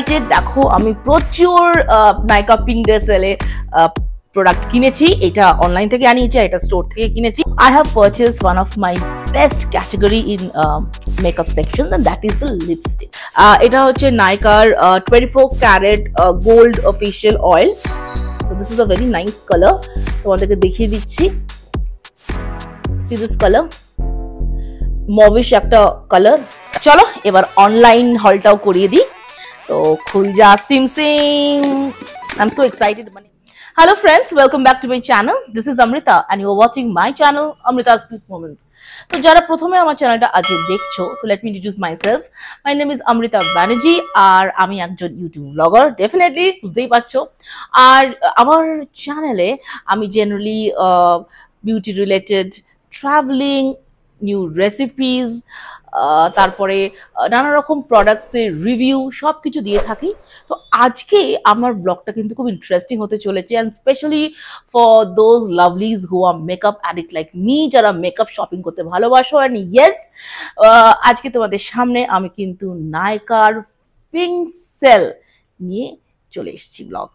Excited দেখো আমি প্রচুর নাইকা ড্রেস এলে প্রোডাক্ট কিনেছি এটা অনলাইন থেকে আনিয়েছি এটা স্টোর থেকে কিনেছি I have purchase one of my best category in makeup section that is the lipstick এটা হচ্ছে নাইকার twenty four carat gold official oil so this is a very nice colour তোমাদেরকে দেখিয়ে দিচ্ছি সি দিস কালার মবিশ একটা colour চলো এবার online হলটাও করিয়ে দিই तो खुल সিম सिम सिम I am so excited Hello friends, welcome back to my channel. This is Amrita and you are watching my channel Amrita's Click Moments. তো যারা প্রথমে আমার চ্যানেলটা আজকে দেখছো তো let me introduce my self my name is Amrita Banerjee আর আমি একজন ইউটিউব ব্লগার ডেফিনেটলি বুঝতেই পারছো আর আমার চ্যানেলে আমি generally beauty related travelling new recipes তারপরে নানা রকম প্রোডাক্টসের রিভিউ সব কিছু দিয়ে থাকি তো আজকে আমার ব্লগটা কিন্তু খুব ইন্টারেস্টিং হতে চলেছে and specially for those lovelies who are makeup addict like me যারা মেকআপ শপিং করতে ভালোবাসো অ্যান্ড ইয়েস আজকে তোমাদের সামনে আমি কিন্তু নায়কার পিংসেল সেল নিয়ে চলে এসেছি ব্লগ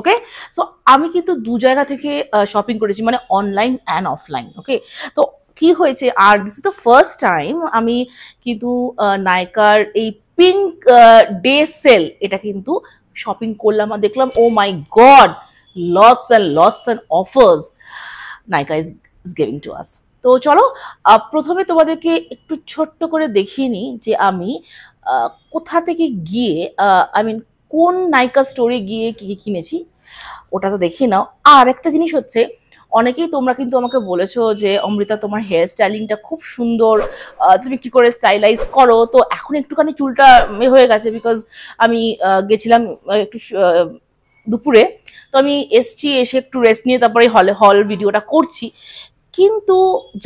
ওকে সো আমি কিন্তু দু জায়গা থেকে শপিং করেছি মানে অনলাইন অ্যান্ড অফলাইন ওকে তো কি হয়েছে আর দিস দ্য ফার্স্ট টাইম আমি কিন্তু নায়কার এই পিঙ্ক ডে সেল এটা কিন্তু শপিং করলাম আর দেখলাম oh my god lots and lots and offers Nykaa is is giving to us তো চলো প্রথমে তোমাদেরকে একটু ছোট্ট করে দেখিয়ে নিই যে আমি কোথা থেকে গিয়ে আই মিন কোন নায়িকা স্টোরে গিয়ে কী কিনেছি ওটা তো দেখিয়ে নাও আর একটা জিনিস হচ্ছে অনেকেই তোমরা কিন্তু আমাকে বলেছো যে অমৃতা তোমার হেয়ার স্টাইলিংটা খুব সুন্দর তুমি কি করে স্টাইলাইজ করো তো এখন একটুখানি চুলটা হয়ে গেছে বিকজ আমি গেছিলাম একটু দুপুরে তো আমি এসছি এসে একটু রেস্ট নিয়ে তারপরে হলে হল ভিডিওটা করছি কিন্তু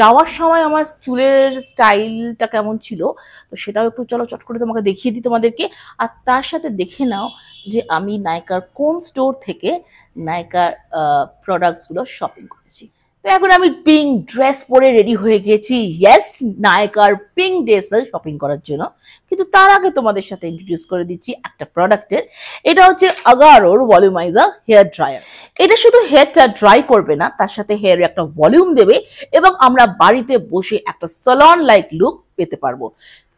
যাওয়ার সময় আমার চুলের স্টাইলটা কেমন ছিল তো সেটাও একটু চলো চট করে তোমাকে দেখিয়ে দিই তোমাদেরকে আর তার সাথে দেখে নাও যে আমি নায়কার কোন স্টোর থেকে নায়িকার প্রোডাক্টসগুলো শপিং করেছি তো এখন আমি পিঙ্ক ড্রেস পরে রেডি হয়ে গেছি ইয়েস নায়কার পিঙ্ক ড্রেসে শপিং করার জন্য কিন্তু তার আগে তোমাদের সাথে ইন্ট্রোডিউস করে দিচ্ছি একটা প্রোডাক্টের এটা হচ্ছে আগারোর ভলিউমাইজার হেয়ার ড্রায়ার এটা শুধু হেয়ারটা ড্রাই করবে না তার সাথে হেয়ারে একটা ভলিউম দেবে এবং আমরা বাড়িতে বসে একটা সালন লাইক লুক পেতে পারবো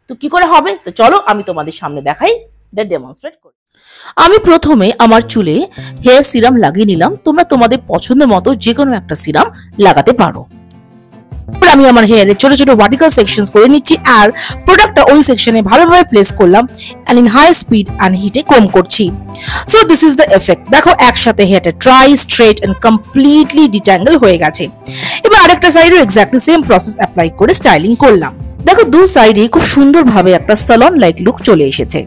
তো কি করে হবে তো চলো আমি তোমাদের সামনে দেখাই এটা ডেমনস্ট্রেট করি আমি প্রথমে আমার চুলে হেয়ার সিরাম লাগিয়ে নিলাম তোমরা তোমাদের পছন্দ মতো যে কোনো একটা সিরাম লাগাতে পারো আমি আমার হেয়ারে ছোট ছোট ভার্টিক্যাল সেকশন করে নিচ্ছি আর প্রোডাক্টটা ওই সেকশনে ভালোভাবে প্লেস করলাম and in high speed and হিটে কম করছি so this is the effect দেখো একসাথে হেয়ারটা try straight and completely detangle হয়ে গেছে এবার আরেকটা সাইডও এক্স্যাক্টলি সেম প্রসেস অ্যাপ্লাই করে স্টাইলিং করলাম দেখো দু সাইডে খুব সুন্দরভাবে একটা সালন লাইক লুক চলে এসেছে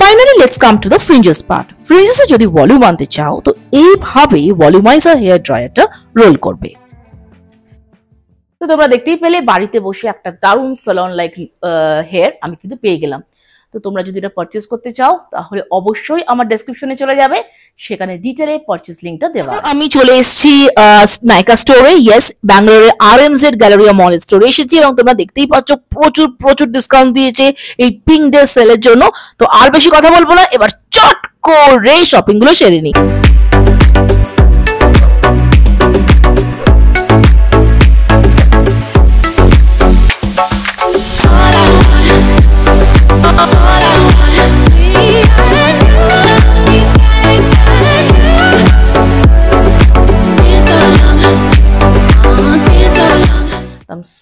finally let's come to the fringes part ফ্রিঞ্জেসে যদি ভলিউম আনতে চাও তো এইভাবে ভলিউমাইজার হেয়ার ড্রায়ারটা রোল করবে তো তোমরা দেখতেই পেলে বাড়িতে বসে একটা দারুণ সালন লাইক হেয়ার আমি কিন্তু পেয়ে গেলাম তো তোমরা যদি এটা পারচেস করতে চাও তাহলে অবশ্যই আমার ডেসক্রিপশনে চলে যাবে সেখানে ডিটেলে পারচেস লিঙ্কটা দেওয়া আমি চলে এসেছি নাইকা স্টোরে ইয়েস ব্যাঙ্গালোরের R M Z Galleria mall স্টোরে এসেছি এবং তোমরা দেখতেই পাচ্ছ প্রচুর প্রচুর ডিসকাউন্ট দিয়েছে এই পিঙ্ক ডে সেলের জন্য তো আর বেশি কথা বলবো না এবার চট করে শপিংগুলো সেরে নিই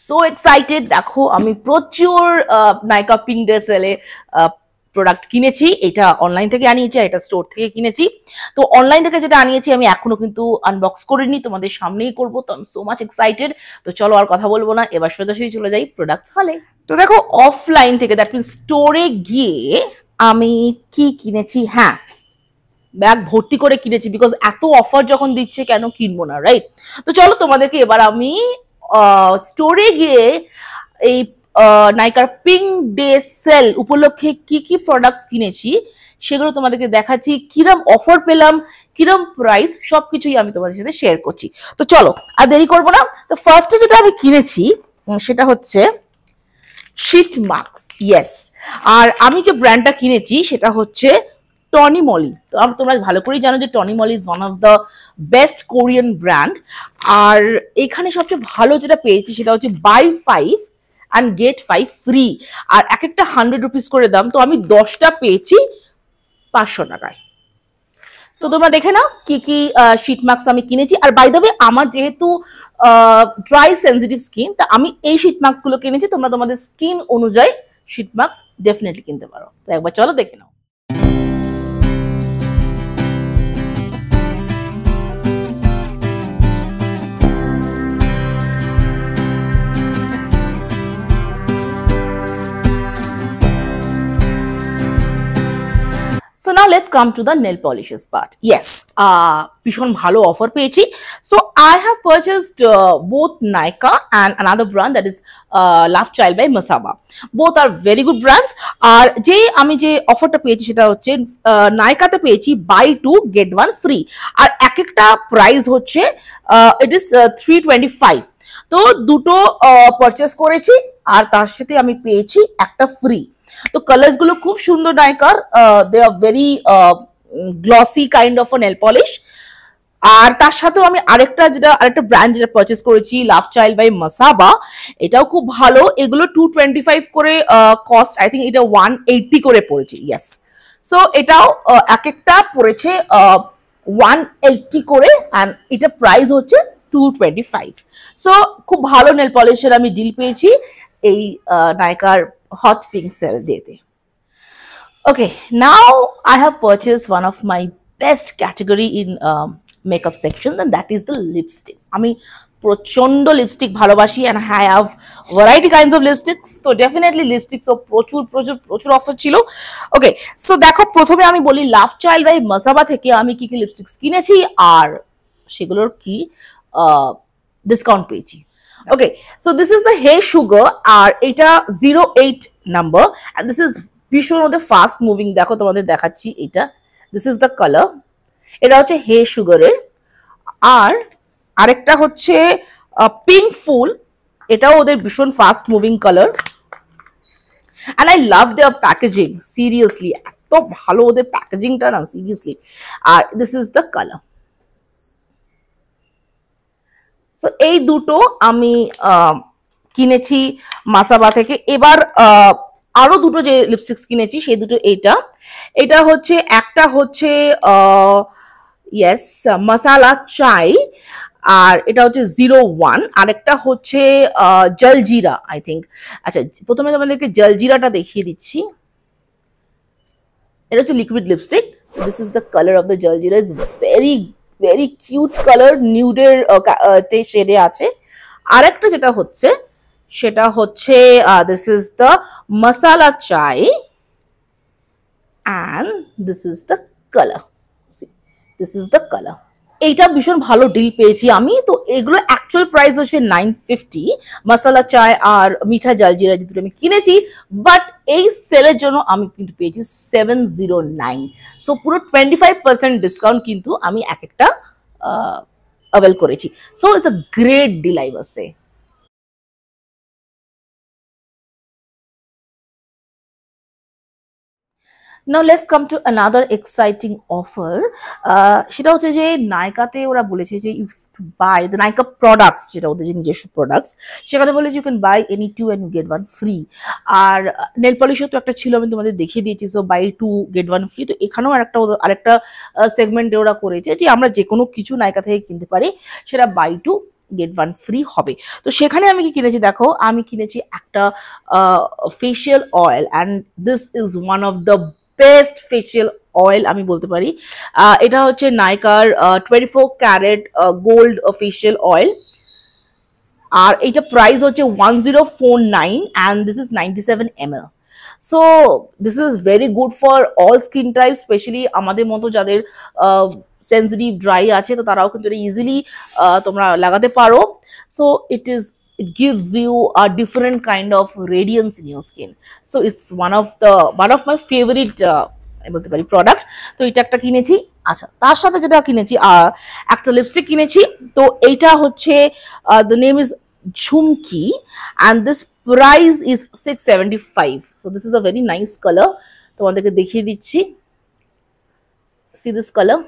সো এক্সাইটেড দেখো আমি প্রচুর নাইকা পিংডে সেলে প্রোডাক্ট কিনেছি এটা অনলাইন থেকে আনিয়েছি এটা স্টোর থেকে কিনেছি তো অনলাইন থেকে যেটা আনিয়েছি আমি এখনো কিন্তু আনবক্স করিনি তোমাদের সামনেই করবো তো আমি সো মাচ এক্সাইটেড তো চলো আর কথা বলবো না এবার সোজাসুজি চলে যাই প্রোডাক্ট হলে তো দেখো অফলাইন থেকে দ্যাট মিন স্টোরে গিয়ে আমি কি কিনেছি হ্যাঁ ব্যাগ ভর্তি করে কিনেছি বিকজ এত অফার যখন দিচ্ছে কেন কিনবো না রাইট তো চলো তোমাদেরকে এবার আমি স্টোরে গিয়ে এই নাইকার পিঙ্ক ডে সেল উপলক্ষে কি কি প্রোডাক্টস কিনেছি সেগুলো তোমাদেরকে দেখাচ্ছি কিরম অফার পেলাম কিরম প্রাইস সবকিছুই আমি তোমাদের সাথে শেয়ার করছি তো চলো আর দেরি করবো না তো ফার্স্টে যেটা আমি কিনেছি সেটা হচ্ছে শিট মাস্ক ইয়েস আর আমি যে ব্র্যান্ডটা কিনেছি সেটা হচ্ছে টনি মলি তোমরা ভালো করেই জানো যে Tony Moly is one of the best Korean brand আর এখানে সবচেয়ে ভালো যেটা পেয়েছি সেটা হচ্ছে buy five and get five free আর এক একটা হান্ড্রেড রুপিস করে দাম তো আমি দশটা পেয়েছি পাঁচশো টাকায় তো তোমরা দেখে নাও কি কি শীত মাস্ক আমি কিনেছি আর বাই দ্য আমার যেহেতু ড্রাই সেন্সিটিভ স্কিন তা আমি এই শীত মাস্কগুলো কিনেছি তোমরা তোমাদের স্কিন অনুযায়ী শীত মাস্ক ডেফিনেটলি কিনতে পারো তো একবার চলো দেখে নাও now let's come to the nail polishes part yes ভীষণ ভালো অফার পেয়েছি so I have purchased both Nykaa and another brand that is Love Child by Masaba both are very good brands আর যে আমি যে অফারটা পেয়েছি সেটা হচ্ছে নাইকাতে পেয়েছি buy two get one free আর এক একটা প্রাইস হচ্ছে it is three twenty five তো দুটো পারচেস করেছি আর তার সাথে আমি পেয়েছি একটা ফ্রি তো কালার্সগুলো খুব সুন্দর নাইকার they are very glossy kind of nail polish আর তার সাথেও আমি আরেকটা যেটা আরেকটা ব্র্যান্ড যেটা পারচেস করেছি লাভ চাইল্ড বাই মাসাবা এটাও খুব ভালো এগুলো টু টোয়েন্টি ফাইভ করে কস্ট আই থিঙ্ক এটা ওয়ান এইটটি করে পড়েছে ইয়াস সো এটাও এক একটা পড়েছে ওয়ান এইটটি করে অ্যান্ড এটা প্রাইস হচ্ছে টু টোয়েন্টি ফাইভ সো খুব ভালো নেল পলিশের আমি ডিল পেয়েছি এই নায়িকার hot pink cell dete. Okay, now I have purchased one of my best category in um, makeup section and that is the lipsticks. I mean, প্রচন্ড lipstick ভালোবাসি and I have variety kinds of lipsticks তো definitely লিপস্টিক্স ও প্রচুর প্রচুর প্রচুর offer ছিল okay so দেখো প্রথমে আমি বলি লাভ চাইল্ড বাই মাসাবা থেকে আমি কি কি লিপস্টিক্স কিনেছি আর সেগুলোর কি ডিসকাউন্ট পেয়েছি okay so this is the hey Sugar আর এটা zero eight number and this is ভীষণ ওদের ফাস্ট মুভিং দেখো তোমাদের দেখাচ্ছি এটা দিস ইজ দ্য কালার এটা হচ্ছে হে সুগারের আর আরেকটা হচ্ছে পিঙ্ক ফুল এটাও ওদের ভীষণ fast moving colour and I love their packaging seriously এত ভালো ওদের প্যাকেজিংটা না সিরিয়াসলি আর this is the colour so এই দুটো আমি কিনেছি মাসাবা থেকে এবার আরও দুটো যে লিপস্টিক্স কিনেছি সেই দুটো এটা এটা হচ্ছে একটা হচ্ছে ইয়েস মশালা চাই আর এটা হচ্ছে জিরো ওয়ান আরেকটা হচ্ছে জলজিরা আই থিঙ্ক আচ্ছা প্রথমে তোমাদেরকে জলজিরাটা দেখিয়ে দিচ্ছি এটা হচ্ছে liquid lipstick this is the colour of the Jaljeera is very very cute colour নিউডের তে শেডে আছে আর একটা যেটা হচ্ছে সেটা হচ্ছে this is the masala chai and this is the colour this is the colour এইটা ভীষণ ভালো ডিল পেয়েছি আমি তো এগুলো অ্যাকচুয়াল প্রাইস হচ্ছে নাইন ফিফটি মশালা চায় আর মিঠা জালজিরা যেগুলো আমি কিনেছি বাট এই সেলের জন্য আমি কিন্তু পেয়েছি সেভেন জিরো নাইন সো পুরো টোয়েন্টি ফাইভ পার্সেন্ট ডিসকাউন্ট কিন্তু আমি এক একটা অ্যাভেল করেছি so it's a great deal I say now let's come to another exciting offer সেটা হচ্ছে যে নায়িকাতে ওরা বলেছে যে you buy the Nykaa products যেটা ওদের যে নিজস্ব প্রোডাক্টস সেখানে বলেছে you can buy any two and get one free আর নেল পলিশও তো একটা ছিল আমি তোমাদের দেখিয়ে দিয়েছি so buy two get one free তো এখানেও আরেকটা আরেকটা সেগমেন্টে ওরা করেছে যে আমরা যে কোনো কিছু নায়িকা থেকে কিনতে পারি সেটা buy two get one free হবে তো সেখানে আমি কি কিনেছি দেখো আমি কিনেছি একটা facial oil and this is one of the best facial oil আমি বলতে পারি এটা হচ্ছে নাইকার twenty four carat gold facial oil আর এইটা প্রাইস হচ্ছে one zero four nine and this is ninety seven M so this is very good for all skin type specially আমাদের মতো যাদের সেন্সিটিভ ড্রাই আছে তো তারাও কিন্তু ইজিলি তোমরা লাগাতে পারো so it is it gives you a different kind of radiance in your skin so it's one of the one of my favorite আমি uh, বলতে পারি প্রোডাক্ট তো এটা একটা কিনেছি আচ্ছা তার সাথে যেটা কিনেছি একটা লিপস্টিক কিনেছি তো এইটা হচ্ছে the name is Jhumki and this price is six seventy five so this is a very nice colour তোমাদেরকে দেখিয়ে দিচ্ছি সি দিস কালার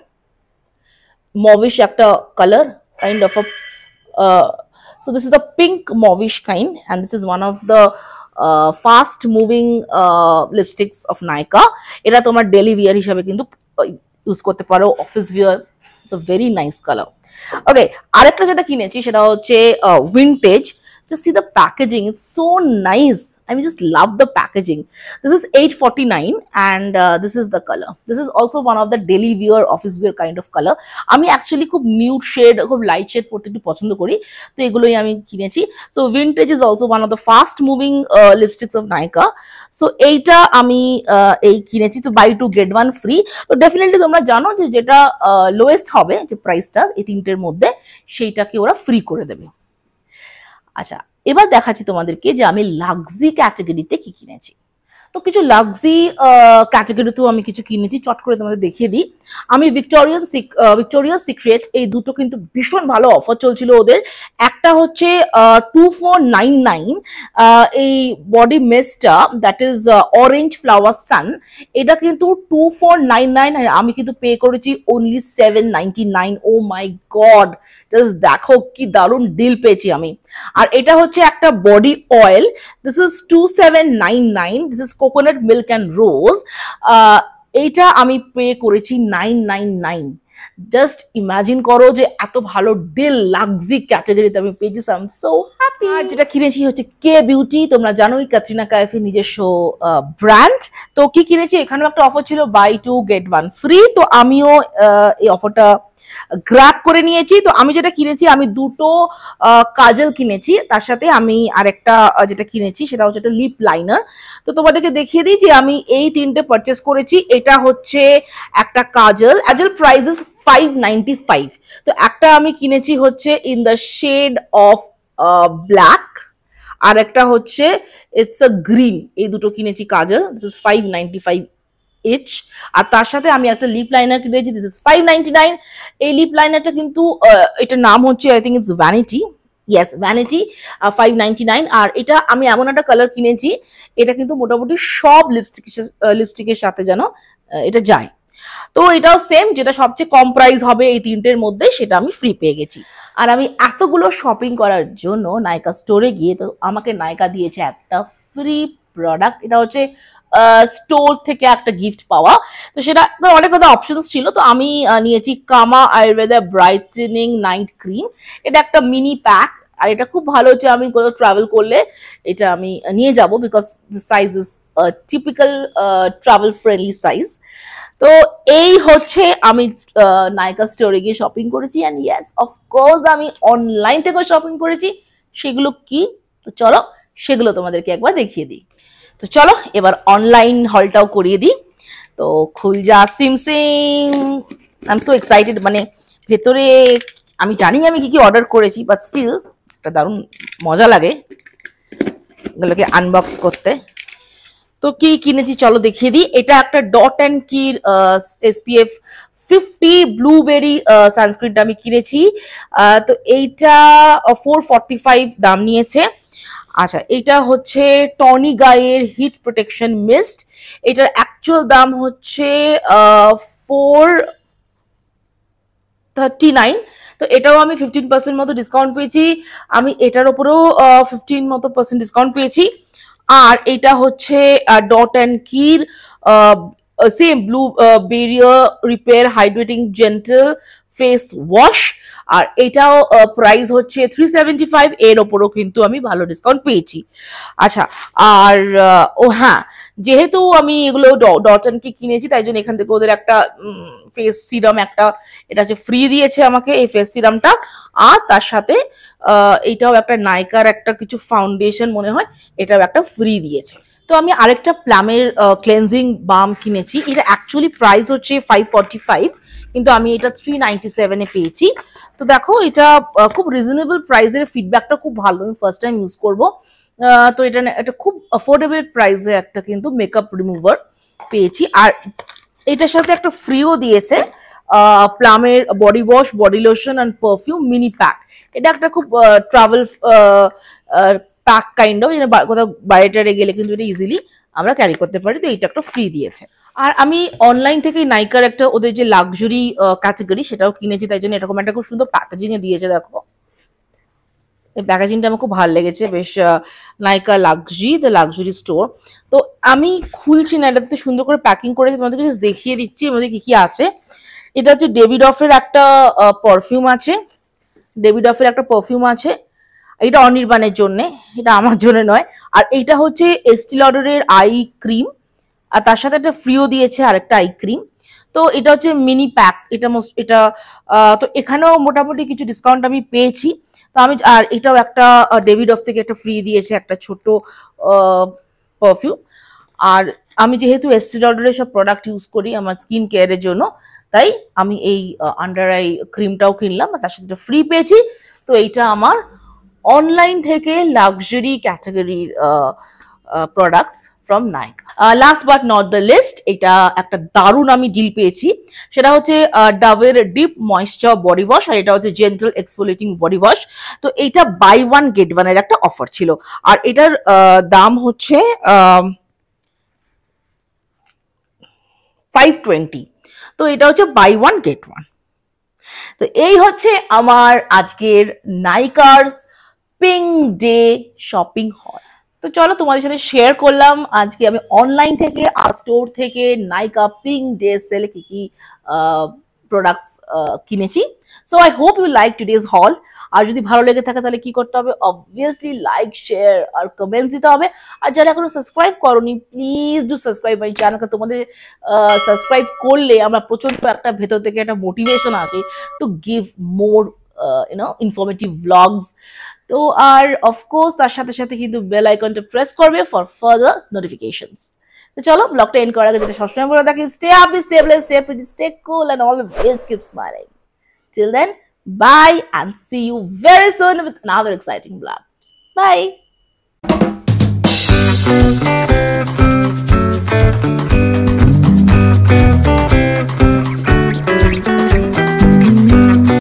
মভিশ একটা colour kind of a So this is a pink mauvish kind and this is one of the uh, fast moving uh, lipsticks of Nykaa. এটা তোমার daily wire হিসাবে কিন্তু use করতে পারো office wear. It's a very nice color. Okay, আরেকটা যেটা কিনেছি সেটা হচ্ছে vintage Just see the packaging. It's so nice. I mean, just love the packaging. This is 849 and uh, this is the color. This is also one of the daily wear, office wear kind of color. i mean actually খুব nude shade, খুব light shade পড়তে একটু পছন্দ করি। তো এগুলোই আমি kinechi So vintage is also one of the fast moving uh, lipsticks of nika So eta এইটা আমি এই kinechi to buy to get one free. so definitely তোমরা জানো যে যেটা lowest hobe je হবে যে প্রাইসটা এই তিনটের মধ্যে ke ora free kore debe আচ্ছা এবার দেখাচ্ছি তোমাদেরকে যে আমি লাগজি ক্যাটাগরিতে কি কিনেছি তো কিছু লাক্সি ক্যাটাগরিতেও আমি কিছু কিনেছি চট করে তোমাদের দেখিয়ে দিই আমি ভিক্টোরিয়ান ভিক্টোরিয়া সিক্রেট এই দুটো কিন্তু ভীষণ ভালো অফার চলছিল ওদের একটা হচ্ছে টু ফোর নাইন নাইন এই বডি মেসটা that is orange flower sun এটা কিন্তু টু নাইন নাইন আমি কিন্তু পে করেছি only seven ninety nine oh my god just দেখো কি দারুণ ডিল পেয়েছি আমি আর এটা হচ্ছে একটা body oil this is two seven nine nine this is coconut milk and rose এইটা আমি পে করেছি nine nine nine just imagine করো যে এত ভালো ডেল লাক্সি ক্যাটাগরিতে আমি পেয়েছি আই এম সো হ্যাপি আর যেটা কিনেছি হচ্ছে কে বিউটি তোমরা জানোই ক্যাটরিনা কাইফের নিজস্ব ব্র্যান্ড তো কি কিনেছি এখানেও একটা অফার ছিল buy two get one free তো আমিও এই অফারটা গ্র্যাপ করে নিয়েছি তো আমি যেটা কিনেছি আমি দুটো কাজল কিনেছি তার সাথে আমি আরেকটা যেটা কিনেছি সেটা হচ্ছে একটা লিপ লাইনার তো তোমাদেরকে দেখিয়ে দিই যে আমি এই তিনটে পারচেস করেছি এটা হচ্ছে একটা কাজল অ্যাজল প্রাইজেস ফাইভ তো একটা আমি কিনেছি হচ্ছে in the shade of black আর একটা হচ্ছে ইটস আ গ্রিন এই দুটো কিনেছি kajal this five ninety five each আর তার সাথে আমি একটা লিপ লাইনার কিনেছি this is five ninety nine এই লিপ লাইনারটা কিন্তু এটার নাম হচ্ছে I think it's vanity yes vanity five ninety nine আর এটা আমি এমন একটা কালার কিনেছি এটা কিন্তু মোটামুটি সব লিপস্টিকের লিপস্টিকের সাথে যেন এটা যায় তো এটাও সেম যেটা সবচেয়ে কম প্রাইস হবে এই তিনটের মধ্যে সেটা আমি ফ্রি পেয়ে গেছি আর আমি এতগুলো শপিং করার জন্য নায়িকা স্টোরে গিয়ে তো আমাকে নায়িকা দিয়েছে একটা ফ্রি প্রোডাক্ট এটা হচ্ছে স্টোর থেকে একটা গিফট পাওয়া তো সেটা অনেক কথা অপশন ছিল তো আমি নিয়েছি কামা আয়ুর্বেদা ব্রাইটেনিং নাইট ক্রিম এটা একটা মিনি প্যাক আর এটা খুব ভালো যে আমি কোথাও ট্রাভেল করলে এটা আমি নিয়ে যাব because this size is typical travel friendly size তো এই হচ্ছে আমি নায়িকা স্টোরে গিয়ে শপিং করেছি অ্যান্ড ইয়াস অফকোর্স আমি অনলাইন থেকেও শপিং করেছি সেগুলো কি তো চলো সেগুলো তোমাদেরকে একবার দেখিয়ে দিই তো চলো এবার অনলাইন হলটাও করিয়ে দিই তো যা সিম সিম আই এম সো এক্সাইটেড মানে ভেতরে আমি জানি আমি কি কি অর্ডার করেছি বাট স্টিল একটা দারুণ মজা লাগে এগুলোকে আনবক্স করতে তো কি কিনেছি চলো দেখিয়ে দিই এটা একটা ডট অ্যান্ড কির এসপিএফ ফিফটি ব্লুবেরি সানস্ক্রিনটা আমি কিনেছি তো এইটা ফোর দাম নিয়েছে আচ্ছা এটা হচ্ছে টনি গায়ের হিট প্রোটেকশন মিস্ট এটার অ্যাকচুয়াল দাম হচ্ছে ফোর থার্টি নাইন তো এটাও আমি ফিফটিন পার্সেন্ট মতো ডিসকাউন্ট পেয়েছি আমি এটার ওপরেও ফিফটিন মতো পার্সেন্ট ডিসকাউন্ট পেয়েছি আর এটা হচ্ছে ডট অ্যান্ড কির same blue barrier repair hydrating gentle face wash আর এটাও প্রাইস হচ্ছে থ্রি সেভেন্টি ফাইভ এর ওপরও কিন্তু আমি ভালো ডিসকাউন্ট পেয়েছি আচ্ছা আর ও হ্যাঁ যেহেতু আমি এগুলো ডটনকে কিনেছি তাই জন্য এখান থেকে ওদের একটা ফেস সিরাম একটা এটা হচ্ছে ফ্রি দিয়েছে আমাকে এই ফেস সিরামটা আর তার সাথে এটাও একটা নাইকার একটা কিছু ফাউন্ডেশন মনে হয় এটাও একটা ফ্রি দিয়েছে তো আমি আরেকটা প্লামের ক্লেনজিং বাম কিনেছি এটা অ্যাকচুয়ালি প্রাইস হচ্ছে ফাইভ ফর্টি ফাইভ কিন্তু আমি এটা থ্রি নাইনটি সেভেনে পেয়েছি তো দেখো এটা খুব রিজনেবল প্রাইসের ফিডব্যাকটা খুব ভালো আমি ফার্স্ট টাইম ইউজ করবো তো এটা এটা খুব অ্যাফোর্ডেবল প্রাইসে একটা কিন্তু মেকআপ রিমুভার পেয়েছি আর এটার সাথে একটা ফ্রিও দিয়েছে প্লামের body wash body lotion and perfume mini pack এটা একটা খুব ট্রাভেল প্যাক কাইন্ড অফ কোথাও বাইরে গেলে কিন্তু এটা ইজিলি আমরা ক্যারি করতে পারি তো এটা একটা ফ্রি দিয়েছে আর আমি অনলাইন থেকে নাইকার একটা ওদের যে লাক্সারি ক্যাটাগরি সেটাও কিনেছি তাই জন্য এরকম একটা খুব সুন্দর প্যাকেজিং এ দিয়েছে দেখো এই প্যাকেজিংটা আমার খুব ভালো লেগেছে বেশ Nykaa luxury the luxury store তো আমি খুলছি না এটাতে সুন্দর করে প্যাকিং করেছি তোমাদেরকে জাস্ট দেখিয়ে দিচ্ছি এর মধ্যে কী কী আছে এটা হচ্ছে ডেভিড অফের একটা পারফিউম আছে ডেভিড অফের একটা পারফিউম আছে এটা অনির্বাণের জন্যে এটা আমার জন্য নয় আর এইটা হচ্ছে এস্টিলডারের আই ক্রিম আর তার সাথে একটা ফ্রিও দিয়েছে আর একটা আই ক্রিম তো এটা হচ্ছে মিনি প্যাক এটা মোস্ট এটা তো এখানেও মোটামুটি কিছু ডিসকাউন্ট আমি পেয়েছি তো আমি আর এটাও একটা ডেভিড অফ থেকে একটা ফ্রি দিয়েছে একটা ছোট পারফিউম আর আমি যেহেতু এসটি ডডারের সব প্রোডাক্ট ইউজ করি আমার স্কিন কেয়ারের জন্য তাই আমি এই আন্ডার আই ক্রিমটাও কিনলাম তার সাথে ফ্রি পেয়েছি তো এইটা আমার অনলাইন থেকে লাক্সারি ক্যাটাগরির products from Nykaa last but not the least এটা একটা দারুণ আমি ডিল পেয়েছি সেটা হচ্ছে ডাভের ডিপ ময়েশ্চার বডি ওয়াশ আর এটা হচ্ছে জেন্টাল এক্সফোলেটিং বডি ওয়াশ তো এইটা বাই ওয়ান গেট ওয়ানের একটা অফার ছিল আর এটার uh, দাম হচ্ছে ফাইভ um, টোয়েন্টি তো এটা হচ্ছে বাই ওয়ান গেট ওয়ান তো এই হচ্ছে আমার আজকের নাইকার্স পিং ডে শপিং হল তো চলো তোমাদের সাথে শেয়ার করলাম আজকে আমি অনলাইন থেকে আর স্টোর থেকে নাইকা পিং ডে সেল কি কি প্রোডাক্টস কিনেছি so I hope you like today's haul আর যদি ভালো লেগে থাকে তাহলে কি করতে হবে অবভিয়াসলি লাইক শেয়ার আর কমেন্টস দিতে হবে আর যারা এখনো সাবস্ক্রাইব করনি please do subscribe my channel তোমাদের সাবস্ক্রাইব করলে আমরা প্রচন্ড একটা ভেতর থেকে একটা মোটিভেশন আসে to give more you know informative blogs তো আর অফকোর্স তার সাথে সাথে কিন্তু বেল আইকনটা প্রেস করবে ফর ফার্দার নোটিফিকেশন তো চলো ব্লগটা এন্ড করার আগে যেটা সবসময় বলে থাকি stay up stable stay pretty stay cool and always keep smiling till then bye and see you very soon with another exciting blog by